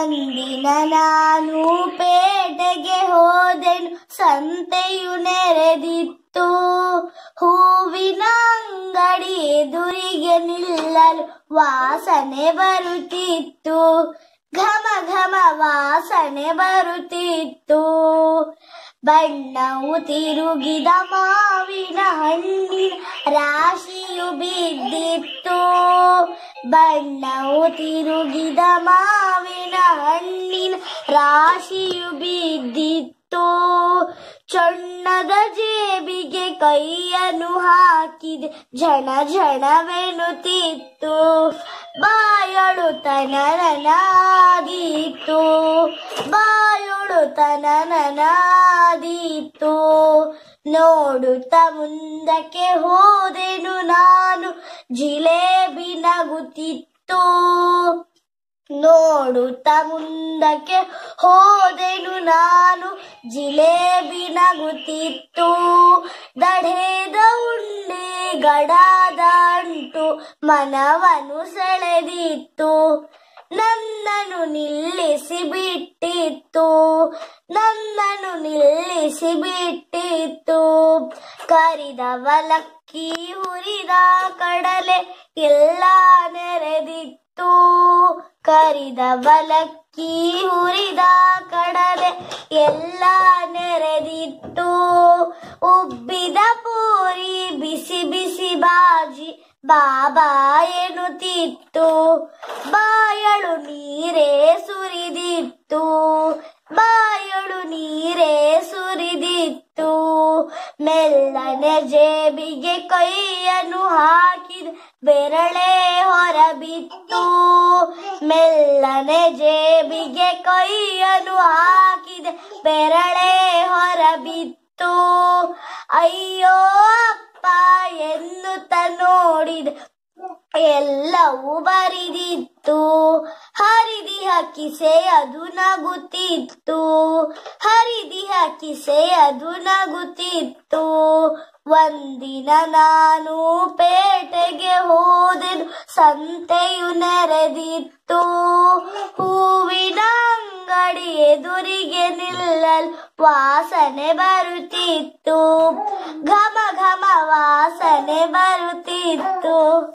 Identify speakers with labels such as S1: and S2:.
S1: ಅಂದಿನ ನಾನು ಪೇಟೆಗೆ ಹೋದೆನು ಸಂತೆಯು ನೆರೆದಿತ್ತು ಹೂವಿನ ಅಂಗಡಿ ಎದುರಿಗೆ ನಿಲ್ಲಲು ವಾಸನೆ ಬರುತ್ತಿತ್ತು ಘಮ ಘಮ ವಾಸನೆ ಬರುತ್ತಿತ್ತು ಬಣ್ಣವು ತಿರುಗಿದ ಮಾವಿನ ಹಣ್ಣಿನ ರಾಶಿಯು ಬಿದ್ದಿತ್ತು ಬಣ್ಣವು ತಿರುಗಿದ ಮಾವಿನ ಹಣ್ಣಿನ ರಾಶಿಯು ಬಿದ್ದಿತ್ತು ಚೊಣ್ಣದ ಜೇಬಿಗೆ ಕೈಯನ್ನು ಹಾಕಿದೆ ಜನ ಜನವೆನ್ನುತ್ತಿತ್ತು ಬಾಯೊಳು ತನನನಾದೀತು ಬಾಯೊಳು ತನನನಾದೀತು ನೋಡುತ್ತ ಮುಂದಕ್ಕೆ ಹೋದೆನು ನಾನು ಜಿಲೇಬಿ ನಗುತ್ತಿತ್ತು ನೋಡುತ್ತ ಮುಂದಕ್ಕೆ ಹೋದೆನು ನಾನು ಜಿಲೇಬಿ ನಗುತ್ತಿತ್ತು ದಢೆದ ಉಂಡೆ ಗಡಾದ ಅಂಟು ಮನವನ್ನು ಸೆಳೆದಿತ್ತು ನನ್ನನ್ನು ನಿಲ್ಲಿಸಿ ಬಿಟ್ಟಿತ್ತು ನನ್ನನ್ನು ನಿಲ್ಲಿಸಿ ಬಿಟ್ಟಿತ್ತು ಕರಿದವಲಕ್ಕಿ ಹುರಿದ ಕಡಲೆ ಎಲ್ಲ ನೆರೆದಿತ್ತು ಕರಿದ ಬಲಕ್ಕಿ ಹುರಿದ ಕಡಲೆ ಎಲ್ಲ ನೆರೆದಿಟ್ಟು ಉಬ್ಬಿದ ಪೂರಿ ಬಿಸಿ ಬಿಸಿ ಬಾಜಿ ಬಾಬಾ ಎನ್ನುತ್ತಿತ್ತು ಬಾಯಳು ನೀರೇ ಸುರಿದಿ ಮೆಲ್ಲನೆ ಜೇಬಿಗೆ ಕೈಯನ್ನು ಹಾಕಿದ ಬೆರಳೆ ಹೊರಬಿತ್ತು ಮೆಲ್ಲನೆ ಜೇಬಿಗೆ ಕೈಯನ್ನು ಹಾಕಿದ ಬೆರಳೆ ಹೊರಬಿತ್ತು ಅಯ್ಯೋ ಅಪ್ಪ ಎನ್ನುತ್ತ ನೋಡಿದ ಎಲ್ಲವೂ ಬರಿದಿತ್ತು ಹರಿದಿ ಹಾಕಿಸೆ ಅದು ನಗುತ್ತಿತ್ತು ಹರಿದಿ ಹಾಕಿಸೆ ಅದು ನಗುತ್ತಿತ್ತು ಒಂದಿನ ನಾನು ಪೇಟೆಗೆ ಹೋದೆನು ಸಂತೆಯು ನೆರೆದಿತ್ತು ಹೂವಿನ ಅಂಗಡಿ ಎದುರಿಗೆ ನಿಲ್ಲಲು ವಾಸನೆ ಬರುತ್ತಿತ್ತು ಘಮ ಘಮ ವಾಸನೆ ಬರುತ್ತಿತ್ತು